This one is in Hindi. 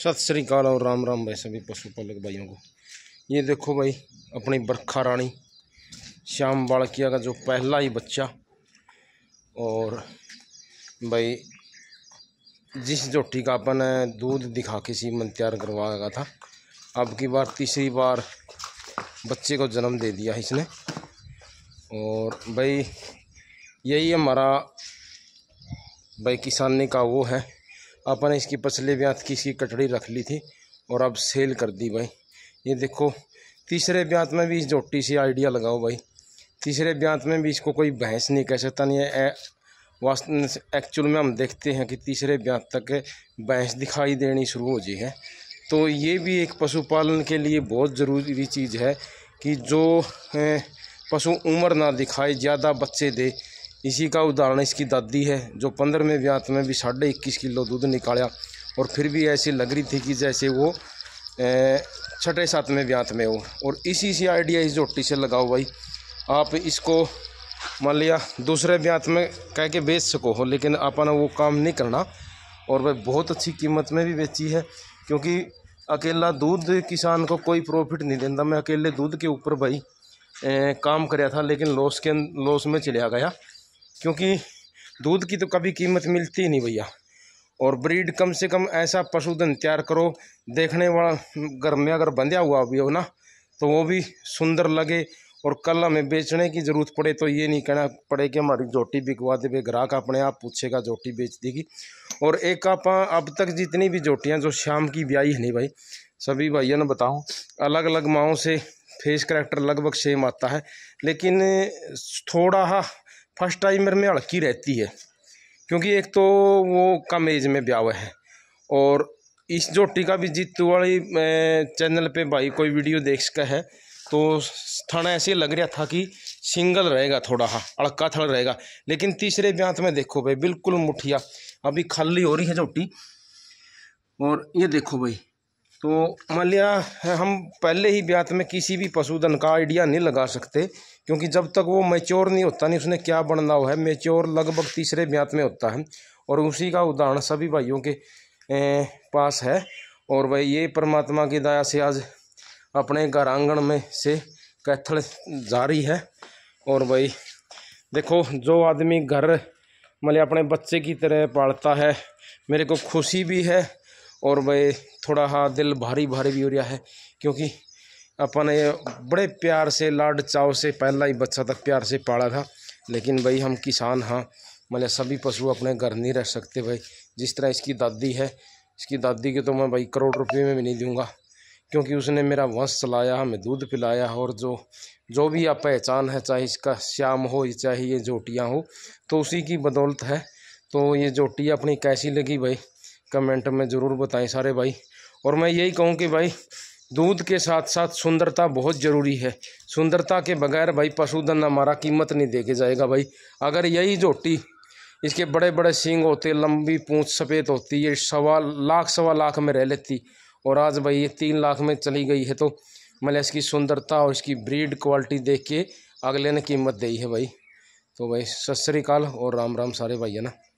सत श्रीकाल और राम राम भाई सभी पशुपालक भाइयों को ये देखो भाई अपनी बरखा रानी श्याम बालकिया का जो पहला ही बच्चा और भाई जिस जोटी का अपन दूध दिखा के सीमन तैयार करवाया था अब की बार तीसरी बार बच्चे को जन्म दे दिया इसने और भाई यही हमारा भाई किसानी का वो है अपने इसकी पछले ब्यात की इसकी कटड़ी रख ली थी और अब सेल कर दी भाई ये देखो तीसरे ब्यात में भी इस जोटी सी आइडिया लगाओ भाई तीसरे ब्यात में भी इसको कोई बहस नहीं कह सकता नहीं है वास्तव एक्चुअल में हम देखते हैं कि तीसरे ब्यात तक भैंस दिखाई देनी शुरू हो गई है तो ये भी एक पशुपालन के लिए बहुत ज़रूरी चीज़ है कि जो पशु उम्र ना दिखाए ज़्यादा बच्चे दे इसी का उदाहरण इसकी दादी है जो पंद्रहवें व्यात में भी साढ़े इक्कीस किलो दूध निकाला और फिर भी ऐसी लग रही थी कि जैसे वो छठे सातवें व्यात में हो और इसी से आइडिया इस जोटी से लगाओ भाई आप इसको मान लिया दूसरे व्यात में कह के बेच सको हो लेकिन अपना वो काम नहीं करना और भाई बहुत अच्छी कीमत में भी बेची है क्योंकि अकेला दूध किसान को कोई प्रॉफिट नहीं देता मैं अकेले दूध के ऊपर भाई ए, काम कराया था लेकिन लॉस के लॉस में चलिया गया क्योंकि दूध की तो कभी कीमत मिलती नहीं भैया और ब्रीड कम से कम ऐसा पशुधन तैयार करो देखने वाला घर में अगर बंधा हुआ भी हो ना तो वो भी सुंदर लगे और कल हमें बेचने की ज़रूरत पड़े तो ये नहीं कहना पड़े कि हमारी जोटी बिकवा दे ग्राहक अपने आप पूछेगा जोटी बेच देगी और एक आप अब तक जितनी भी जोटियाँ जो शाम की ब्याई है नहीं भाई सभी भाइयों ने बताओ अलग अलग माओ से फेस करेक्टर लगभग सेम आता है लेकिन थोड़ा हा फर्स्ट टाइमर में अड़की रहती है क्योंकि एक तो वो कम एज में ब्याह है और इस जो टीका जीत वाली चैनल पे भाई कोई वीडियो देख सका है तो थाना ऐसे लग रहा था कि सिंगल रहेगा थोड़ा हाँ अड़का थड़ रहेगा लेकिन तीसरे ब्याह तो में देखो भाई बिल्कुल मुठिया अभी खाली हो रही है जोटी और ये देखो भाई तो मान लिया हम पहले ही ब्यात में किसी भी पशुधन का आइडिया नहीं लगा सकते क्योंकि जब तक वो मेच्योर नहीं होता नहीं उसने क्या बनना हो है मेच्योर लगभग तीसरे ब्यात में होता है और उसी का उदाहरण सभी भाइयों के पास है और भाई ये परमात्मा की दया से आज अपने घर आंगन में से कैथल जारी है और भाई देखो जो आदमी घर मतलब अपने बच्चे की तरह पालता है मेरे को खुशी भी है और भाई थोड़ा हा दिल भारी भारी भी हो रहा है क्योंकि अपन ये बड़े प्यार से लाड चाव से पहला ही बच्चा तक प्यार से पाला था लेकिन भाई हम किसान हाँ मतलब सभी पशु अपने घर नहीं रह सकते भाई जिस तरह इसकी दादी है इसकी दादी के तो मैं भाई करोड़ रुपये में भी नहीं दूंगा क्योंकि उसने मेरा वंश चलाया हमें दूध पिलाया और जो जो भी आप पहचान है चाहे इसका श्याम हो चाहे ये जोटियाँ हो तो उसी की बदौलत है तो ये जोटियाँ अपनी कैसी लगी भाई कमेंट में ज़रूर बताएं सारे भाई और मैं यही कहूँ कि भाई दूध के साथ साथ सुंदरता बहुत ज़रूरी है सुंदरता के बगैर भाई पशुधन हमारा कीमत नहीं देके जाएगा भाई अगर यही झोटी इसके बड़े बड़े सींग होते लंबी पूंछ सफ़ेद होती ये सवा लाख सवा लाख में रह लेती और आज भाई ये तीन लाख में चली गई है तो मैंने मतलब इसकी सुंदरता और इसकी ब्रीड क्वालिटी देख के अगले ने कीमत दी है भाई तो भाई सत श्रीकाल और राम राम सारे भाई है ना